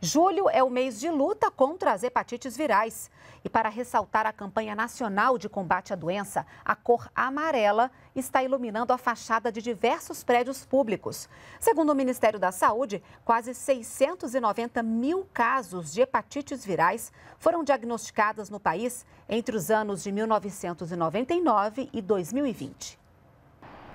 Julho é o mês de luta contra as hepatites virais. E para ressaltar a campanha nacional de combate à doença, a cor amarela está iluminando a fachada de diversos prédios públicos. Segundo o Ministério da Saúde, quase 690 mil casos de hepatites virais foram diagnosticados no país entre os anos de 1999 e 2020.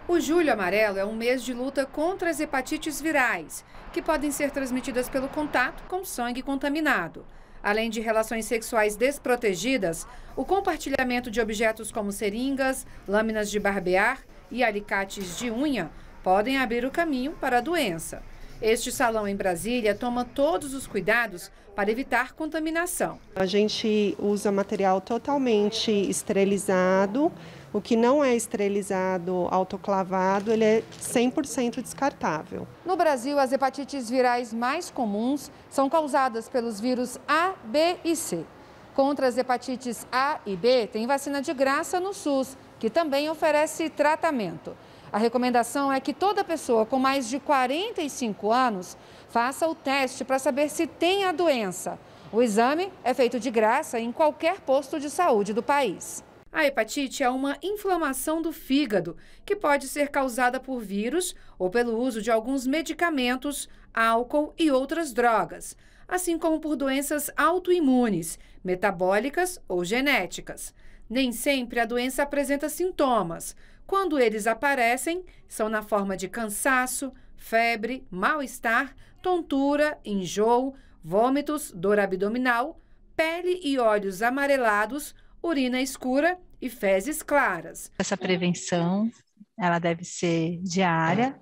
O julho amarelo é um mês de luta contra as hepatites virais, que podem ser transmitidas pelo contato com sangue contaminado. Além de relações sexuais desprotegidas, o compartilhamento de objetos como seringas, lâminas de barbear e alicates de unha podem abrir o caminho para a doença. Este salão em Brasília toma todos os cuidados para evitar contaminação. A gente usa material totalmente esterilizado, o que não é esterilizado, autoclavado, ele é 100% descartável. No Brasil, as hepatites virais mais comuns são causadas pelos vírus A, B e C. Contra as hepatites A e B, tem vacina de graça no SUS, que também oferece tratamento. A recomendação é que toda pessoa com mais de 45 anos faça o teste para saber se tem a doença. O exame é feito de graça em qualquer posto de saúde do país. A hepatite é uma inflamação do fígado que pode ser causada por vírus ou pelo uso de alguns medicamentos, álcool e outras drogas, assim como por doenças autoimunes, metabólicas ou genéticas. Nem sempre a doença apresenta sintomas. Quando eles aparecem, são na forma de cansaço, febre, mal-estar, tontura, enjoo, vômitos, dor abdominal, pele e olhos amarelados urina escura e fezes claras. Essa prevenção, ela deve ser diária,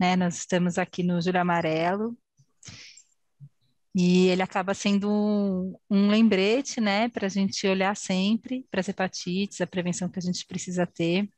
né? Nós estamos aqui no Júlio Amarelo e ele acaba sendo um, um lembrete, né, para a gente olhar sempre para as hepatites, a prevenção que a gente precisa ter.